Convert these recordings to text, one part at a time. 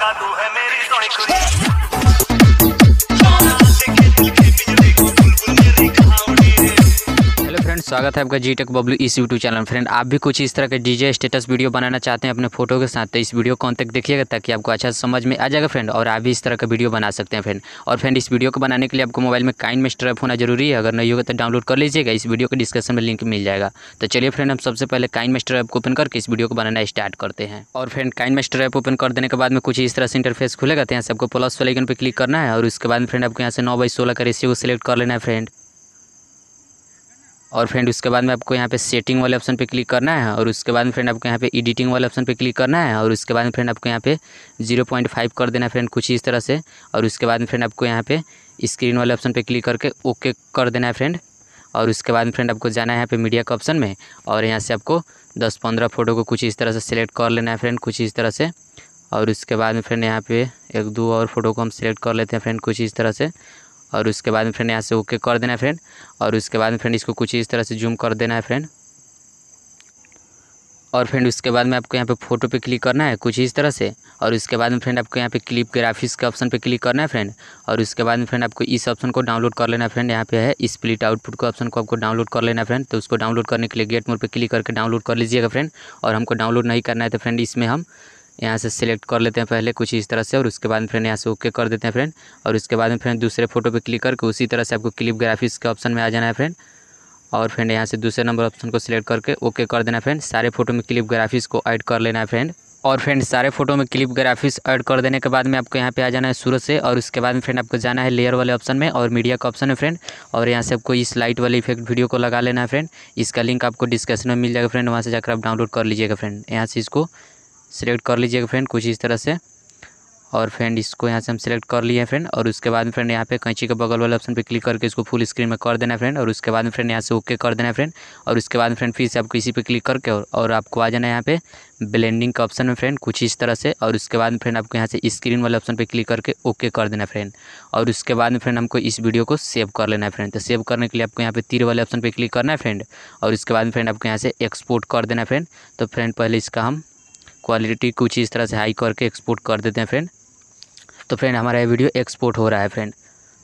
no, स्वागत है आपका जी टेक बब्लू इस यूट्यूब चैनल फ्रेंड आप भी कुछ इस तरह के डीजे स्टेटस वीडियो बनाना चाहते हैं अपने फोटो के साथ तो इस वीडियो को अंत तक देखिएगा ताकि आपको अच्छा समझ में आ जाएगा फ्रेंड और आप भी इस तरह का वीडियो बना सकते हैं फ्रेंड और फ्रेंड इस वीडियो को बनाने के लिए आपको मोबाइल में काइन में स्ट्रैप होना जरूरी है अगर नहीं होगा तो डाउनलोड कर लीजिएगा इस वीडियो के डिस्क्रिप्शन में लिंक मिल जाएगा तो चलिए फ्रेंड हम सबसे पहले काइन में स्ट्रैप ओपन करके इस वीडियो को बनाना स्टार्ट करते हैं और फ्रेंड काइन में स्ट्रैप ओपन कर देने के बाद में कुछ इस तरह से इंटरफेस खुलेगा तो यहाँ से आपको प्लस वाले आइकन पर क्लिक करना है और उसके बाद फ्रेंड आपको यहाँ से नौ बाई सोलह का रेशियो को सिलेक्ट कर लेना है फ्रेंड और फ्रेंड उसके बाद में आपको यहाँ पे सेटिंग वाले ऑप्शन पे क्लिक करना है और उसके बाद में फ्रेंड आपको यहाँ पे एडिटिंग वाले ऑप्शन पे क्लिक करना है और उसके बाद में फ्रेंड आपको यहाँ पे जीरो पॉइंट फाइव कर देना है फ्रेंड कुछ इस तरह से और उसके बाद में फ्रेंड आपको यहाँ पे स्क्रीन वाले ऑप्शन पे क्लिक करके ओके कर देना है फ्रेंड और उसके बाद फ्रेंड आपको जाना है यहाँ पर मीडिया के ऑप्शन में और यहाँ से आपको दस पंद्रह फोटो को कुछ इस तरह से सिलेक्ट कर लेना है फ्रेंड कुछ इस तरह से और उसके बाद में फ्रेंड यहाँ पे एक दो और फोटो को हम सिलेक्ट कर लेते हैं फ्रेंड कुछ इस तरह से और उसके बाद में फ्रेंड यहाँ से ओके कर देना है फ्रेंड और उसके बाद में फ्रेंड इसको कुछ इस तरह से जूम कर देना है फ्रेंड और फ्रेंड उसके बाद में आपको यहाँ पे फोटो पे क्लिक करना है कुछ इस तरह से और उसके बाद में फ्रेंड आपको यहाँ पे क्लिप ग्राफिक्स के ऑप्शन पे क्लिक करना है फ्रेंड और उसके बाद में फ्रेंड आपको इस ऑप्शन को डाउनलोड कर लेना है फ्रेंड यहाँ पे है स्प्लिट आउटपुट के ऑप्शन को आपको डाउनलोड कर लेना है फ्रेंड तो उसको डाउनलोड करने के लिए गेट मोड पर क्लिक करके डाउनलोड कर लीजिएगा फ्रेंड और हमको डाउनलोड नहीं करना है तो फ्रेंड इसमें हम यहाँ से सिलेक्ट कर लेते हैं पहले कुछ इस तरह से और उसके बाद फ्रेंड यहाँ से ओके कर देते हैं फ्रेंड और उसके बाद में फ्रेंड दूसरे फोटो पे क्लिक करके उसी तरह से आपको क्लिप ग्राफिक्स के ऑप्शन में आ जाना है फ्रेंड और फ्रेंड यहाँ से दूसरे नंबर ऑप्शन को सिलेक्ट करके ओके कर देना फ्रेंड सारे फोटो में क्लिप ग्राफिक्स को ऐड कर लेना है फ्रेंड और फ्रेंड सारे फोटो में क्लिप ग्राफिक्स ऐड कर देने के बाद में आपको यहाँ पे आ जाना है सूरज से और उसके बाद में फ्रेंड आपको जाना है लेयर वाले ऑप्शन में और मीडिया का ऑप्शन है फ्रेंड और यहाँ से आपको इस लाइट वाले इफेक्ट वीडियो को लगा लेना है फ्रेंड इसका लिंक आपको डिस्क्रिप्शन में मिल जाएगा फ्रेंड वहाँ से जाकर आप डाउनलोड कर लीजिएगा फ्रेंड यहाँ से इसको सेलेक्ट कर लीजिएगा फ्रेंड कुछ इस तरह से और फ्रेंड इसको यहाँ से हम सेलेक्ट कर लिए हैं फ्रेंड और उसके बाद में फ्रेंड यहाँ पे कैंची के बगल वाले ऑप्शन पे क्लिक करके इसको फुल स्क्रीन में कर देना फ्रेंड और उसके बाद में फ्रेंड यहाँ से ओके कर देना है फ्रेंड और उसके बाद फ्रेंड फिर से आपको इसी पे क्लिक करके और, और आपको आ जाना है यहाँ पे ब्लेंडिंग का ऑप्शन में फ्रेंड कुछ इस तरह से और उसके बाद फ्रेंड आपको यहाँ से स्क्रीन वाले ऑप्शन पर क्लिक करके ओके कर देना फ्रेंड और उसके बाद में फ्रेंड हमको इस वीडियो को सेव कर लेना है फ्रेंड तो सेव करने के लिए आपको यहाँ पे तीर वाले ऑप्शन पर क्लिक करना है फ्रेंड और उसके बाद फ्रेंड आपको यहाँ से एक्सपोर्ट कर देना है फ्रेंड तो फ्रेंड पहले इसका हम क्वालिटी कुछ इस तरह से हाई करके एक्सपोर्ट कर देते हैं फ्रेंड तो फ्रेंड हमारा ये वीडियो एक्सपोर्ट हो रहा है फ्रेंड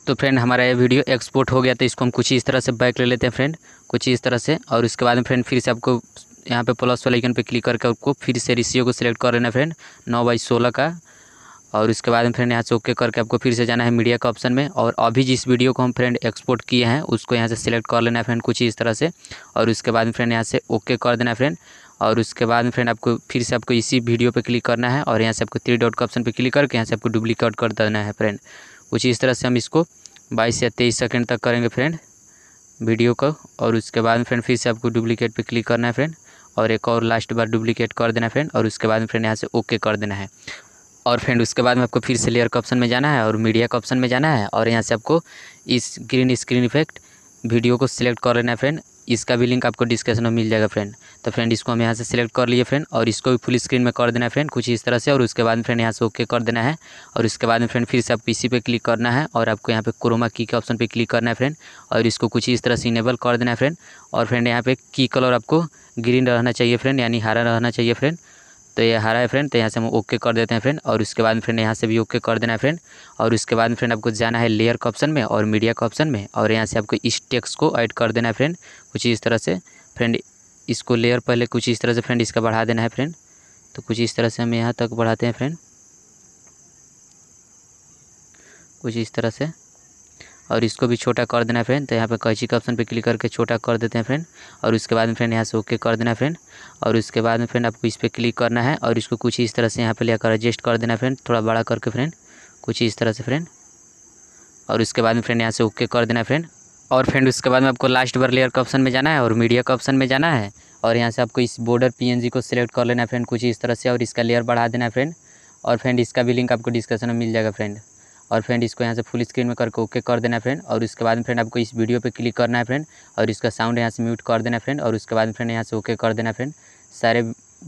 तो फ्रेंड हमारा ये वीडियो एक्सपोर्ट हो गया तो इसको हम कुछ इस तरह से बैक ले लेते हैं फ्रेंड कुछ इस तरह से और उसके बाद में फ्रेंड फिर से आपको यहाँ पे प्लस वाले आइकन पे क्लिक करके आपको फिर से रिसियो को सिलेक्ट कर लेना फ्रेंड नौ बाई सोलह का और उसके बाद में फ्रेंड यहाँ से ओके करके आपको फिर से जाना है मीडिया का ऑप्शन में और अभी जिस वीडियो को हम फ्रेंड एक्सपोर्ट किए हैं उसको यहाँ से सिलेक्ट कर लेना है फ्रेंड कुछ इस तरह से और उसके बाद में फ्रेंड यहाँ से ओके कर देना है फ्रेंड और उसके बाद में फ्रेंड आपको फिर से आपको इसी वीडियो पर क्लिक करना है और यहाँ से आपको थ्री डॉट का ऑप्शन पर क्लिक करके यहाँ से आपको डुप्लीकेट कर देना है फ्रेंड कुछ इस तरह से हम इसको बाईस या तेईस सेकेंड तक करेंगे फ्रेंड वीडियो को और उसके बाद में फ्रेंड फिर से आपको डुप्लीकेट पर क्लिक करना है फ्रेंड और एक और लास्ट बार डुप्लीकेट कर देना है फ्रेंड और उसके बाद में फ्रेंड यहाँ से ओके कर देना है और फ्रेंड उसके बाद में आपको फिर से लेयर का ऑप्शन में जाना है और मीडिया का ऑप्शन में जाना है और यहाँ से आपको इस ग्रीन स्क्रीन इफेक्ट वीडियो को सिलेक्ट कर लेना है फ्रेंड इसका भी लिंक आपको डिस्क्रिप्शन में मिल जाएगा फ्रेंड तो फ्रेंड इसको हम यहाँ से सिलेक्ट कर लिए फ्रेंड और इसको भी फुल स्क्रीन में कर देना है फ्रेंड कुछ इस तरह से और उसके बाद फ्रेंड यहाँ से ओके कर देना है और उसके बाद फ्रेंड फिर से आप पीसी पे क्लिक करना है और आपको यहाँ पे क्रोमा की के ऑप्शन पे क्लिक करना है फ्रेंड और इसको कुछ इस तरह से इनेबल कर देना है फ्रेंड और फ्रेंड यहाँ पे की कलर आपको ग्रीन रहना चाहिए फ्रेंड यानी हरा रहना चाहिए फ्रेंड तो ये हरा है फ्रेंड तो यहाँ से हम ओके कर देते हैं फ्रेंड और उसके बाद फ्रेंड यहाँ से भी ओके कर देना है फ्रेंड और उसके बाद फ्रेंड आपको जाना है लेयर का ऑप्शन में और मीडिया का ऑप्शन में और यहाँ से आपको इस टेक्स को ऐड कर देना है फ्रेंड कुछ इस तरह से फ्रेंड इसको लेयर पहले कुछ इस तरह से फ्रेंड इसका बढ़ा देना है फ्रेंड तो कुछ इस तरह से हम यहाँ तक बढ़ाते हैं फ्रेंड कुछ इस तरह से और इसको भी छोटा कर देना है फ्रेंड तो यहाँ पे कैची के ऑप्शन पे क्लिक करके छोटा कर देते हैं फ्रेंड और उसके बाद में फ्रेंड यहाँ से ओके कर देना है फ्रेंड और उसके बाद में फ्रेंड आपको इस पर क्लिक करना है और इसको कुछ इस तरह से यहाँ पे लेकर एडजस्ट कर देना है फ्रेंड थोड़ा बड़ा करके फ्रेंड कुछ इस तरह से फ्रेंड और उसके बाद में फ्रेंड यहाँ से ओके कर देना है फ्रेंड और फ्रेंड उसके बाद में आपको लास्ट बार लेयर का ऑप्शन में जाना है और मीडिया का ऑप्शन में जाना है और यहाँ से आपको इस बॉर्डर पी को सिलेक्ट कर लेना है फ्रेंड कुछ इस तरह से और इसका लेयर बढ़ा देना है फ्रेंड और फ्रेंड इसका भी लिंक आपको डिस्क्रिप्शन में मिल जाएगा फ्रेंड और फ्रेंड इसको यहाँ से फुल स्क्रीन में करके ओके कर देना फ्रेंड और उसके बाद फ्रेंड आपको इस वीडियो पे क्लिक करना है फ्रेंड और इसका साउंड यहाँ से म्यूट कर देना फ्रेंड और उसके बाद फ्रेंड यहाँ से ओके कर देना फ्रेंड सारे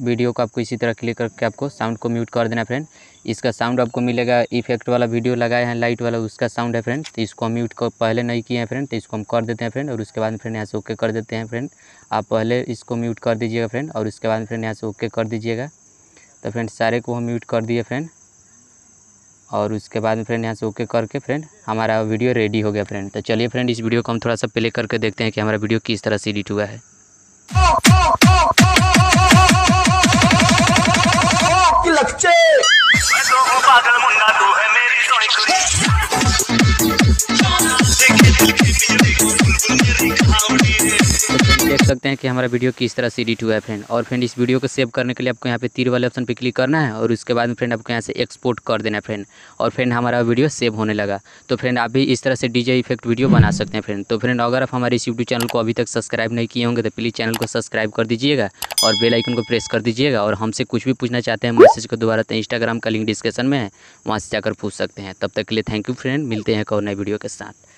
वीडियो को आपको इसी तरह क्लिक करके आपको साउंड को म्यूट कर देना फ्रेंड इसका साउंड आपको मिलेगा इफेक्ट वाला वीडियो लगाए हैं लाइट वाला उसका साउंड है फ्रेंड तो इसको हम म्यूट को पहले नहीं किए हैं फ्रेंड तो इसको हम कर देते हैं फ्रेंड और उसके बाद फ्रेंड यहाँ से ओके कर देते हैं फ्रेंड आप पहले इसको म्यूट कर दीजिएगा फ्रेंड और उसके बाद फ्रेंड यहाँ से ओके कर दीजिएगा तो फ्रेंड सारे को हम म्यूट कर दिए फ्रेंड और उसके बाद फ्रेंड यहाँ से ओके करके फ्रेंड हमारा वीडियो रेडी हो गया फ्रेंड तो चलिए फ्रेंड इस वीडियो को हम थोड़ा सा प्ले करके देखते हैं कि हमारा वीडियो किस तरह से एडिट हुआ है oh, oh, oh। सकते हैं कि हमारा वीडियो किस तरह से एडिट हुआ है फ्रेंड और फ्रेंड इस वीडियो को सेव करने के लिए आपको यहाँ पे तीर वाले ऑप्शन पे क्लिक करना है और उसके बाद में फ्रेंड आपको यहाँ से एक्सपोर्ट कर देना है फ्रेंड और फ्रेंड हमारा वीडियो सेव होने लगा तो फ्रेंड आप भी इस तरह से डीजे इफेक्ट वीडियो बना सकते हैं फ्रेंड तो फ्रेंड अगर आप हमारे इस यूट्यूब चैनल को अभी तक सब्सक्राइब नहीं किए होंगे तो प्लीज़ चैनल को सब्सक्राइब कर दीजिएगा और बेलाइकन को प्रेस कर दीजिएगा और हमसे कुछ भी पूछना चाहते हैं मैसेज को दोबारा तो इंस्टाग्राम का लिंक डिस्क्रिप्शन में है वहाँ से जाकर पूछ सकते हैं तब तक के लिए थैंक यू फ्रेंड मिलते हैं एक और नए वीडियो के साथ